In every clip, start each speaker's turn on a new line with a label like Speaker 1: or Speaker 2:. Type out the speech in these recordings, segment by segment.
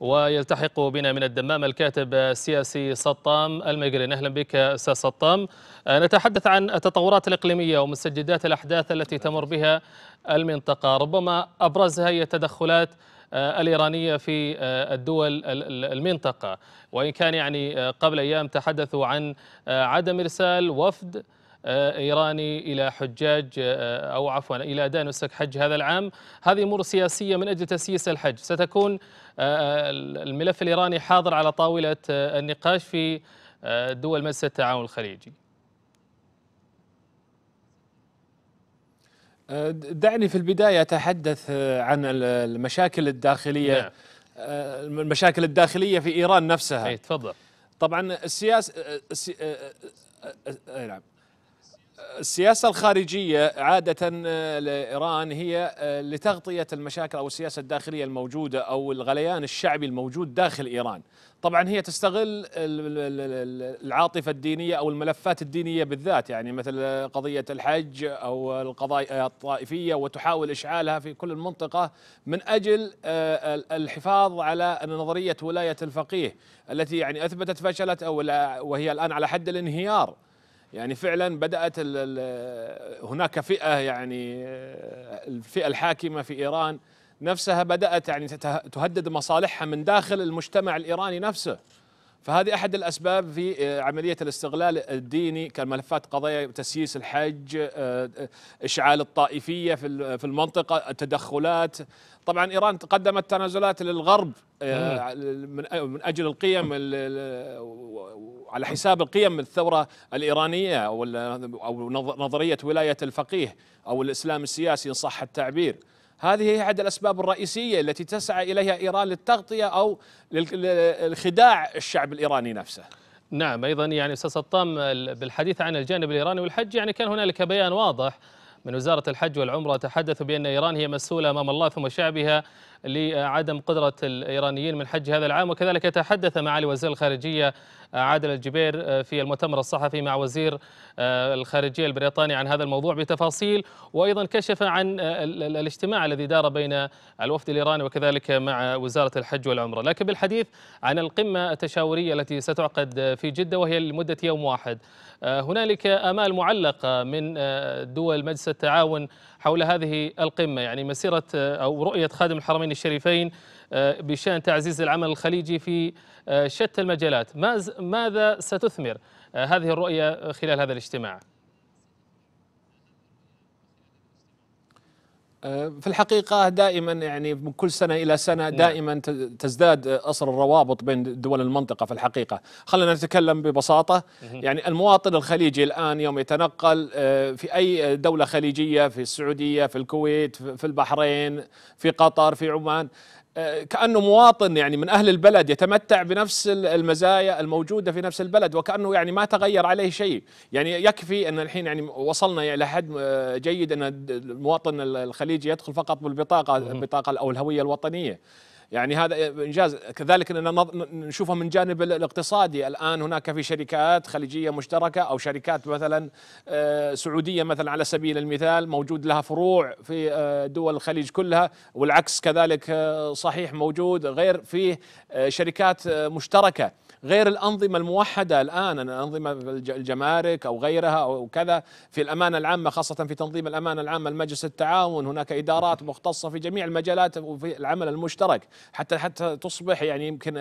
Speaker 1: ويلتحق بنا من الدمام الكاتب السياسي سطام المجرن أهلا بك أستاذ سطام آه، نتحدث عن التطورات الإقليمية ومسجدات الأحداث التي تمر بها المنطقة ربما أبرزها هي التدخلات آه، الإيرانية في آه، الدول المنطقة وإن كان يعني قبل أيام تحدثوا عن عدم إرسال وفد آه، إيراني إلى حجاج آه، أو عفوا إلى أداء نسك حج هذا العام هذه أمور سياسية من أجل تسييس الحج ستكون آه، الملف الإيراني حاضر على طاولة النقاش في دول مجلس التعاون الخليجي
Speaker 2: دعني في البداية أتحدث عن المشاكل الداخلية نعم. المشاكل الداخلية في إيران نفسها أي تفضل طبعا السياسة نعم السياسة الخارجية عادة آه، لإيران هي آه، لتغطية المشاكل أو السياسة الداخلية الموجودة أو الغليان الشعبي الموجود داخل إيران طبعا هي تستغل العاطفة الدينية أو الملفات الدينية بالذات يعني مثل قضية الحج أو القضايا الطائفية وتحاول إشعالها في كل المنطقة من أجل آه، الحفاظ على نظرية ولاية الفقيه التي يعني أثبتت فشلت أو وهي الآن على حد الانهيار يعني فعلا بدات هناك فئه يعني آه، الفئه الحاكمه في ايران نفسها بدات يعني تهدد مصالحها من داخل المجتمع الايراني نفسه فهذه احد الاسباب في آه، عمليه الاستغلال الديني كملفات قضايا تسييس الحج آه، اشعال الطائفيه في المنطقه التدخلات طبعا ايران قدمت تنازلات للغرب من اجل القيم على حساب القيم الثورة الإيرانية أو أو نظرية ولاية الفقيه أو الإسلام السياسي إن صح التعبير هذه هي أحد الأسباب الرئيسية التي تسعى إليها إيران للتغطية أو للخداع الشعب الإيراني نفسه
Speaker 1: نعم أيضا يعني أستاذ سطام بالحديث عن الجانب الإيراني والحج يعني كان هنالك بيان واضح من وزارة الحج والعمرة تحدثوا بأن إيران هي مسؤولة أمام الله ثم شعبها لعدم قدرة الإيرانيين من حج هذا العام وكذلك تحدث معالي وزير الخارجية آه، عادل الجبير آه، في المؤتمر الصحفي مع وزير آه، الخارجية البريطاني عن هذا الموضوع بتفاصيل وأيضا كشف عن الاجتماع الذي دار بين الوفد الإيراني وكذلك مع وزارة الحج والعمرة لكن بالحديث عن القمة التشاورية التي ستعقد في جدة وهي لمدة يوم واحد هنالك آمال معلقة من دول مجلس التعاون حول هذه القمة يعني مسيرة أو رؤية خادم الحرمين الحرمين الشريفين آه، بشان تعزيز العمل الخليجي في آه، شتى المجالات ماذا ستثمر آه، هذه الرؤية خلال هذا الاجتماع؟
Speaker 2: في الحقيقة دائما يعني من كل سنة إلى سنة نعم. دائما تزداد أصل الروابط بين دول المنطقة في الحقيقة خلينا نتكلم ببساطة يعني المواطن الخليجي الآن يوم يتنقل آه، في أي دولة خليجية في السعودية في الكويت في البحرين في قطر في عمان كانه مواطن يعني من اهل البلد يتمتع بنفس المزايا الموجوده في نفس البلد وكانه يعني ما تغير عليه شيء، يعني يكفي ان الحين يعني وصلنا الى حد آه، جيد ان المواطن الخليجي يدخل فقط بالبطاقه البطاقه او الهويه الوطنيه. يعني هذا انجاز كذلك اننا نشوفه من جانب الاقتصادي الان هناك في شركات خليجيه مشتركه او شركات مثلا آه، سعوديه مثلا على سبيل المثال موجود لها فروع في آه، دول الخليج كلها والعكس كذلك آه، صحيح موجود غير فيه شركات مشتركه غير الأنظمة الموحدة الآن الأنظمة الجمارك أو غيرها أو كذا في الأمانة العامة خاصة في تنظيم الأمانة العامة المجلس التعاون هناك إدارات مختصة في جميع المجالات وفي العمل المشترك حتى حتى تصبح يعني يمكن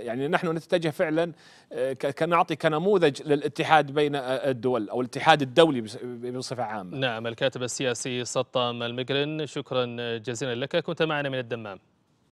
Speaker 2: يعني نحن نتجه فعلا آه، كنعطي كنموذج للاتحاد بين آه، الدول او الاتحاد الدولي بصفه عامه.
Speaker 1: نعم الكاتب السياسي سطام المقرن شكرا جزيلا لك كنت معنا من الدمام.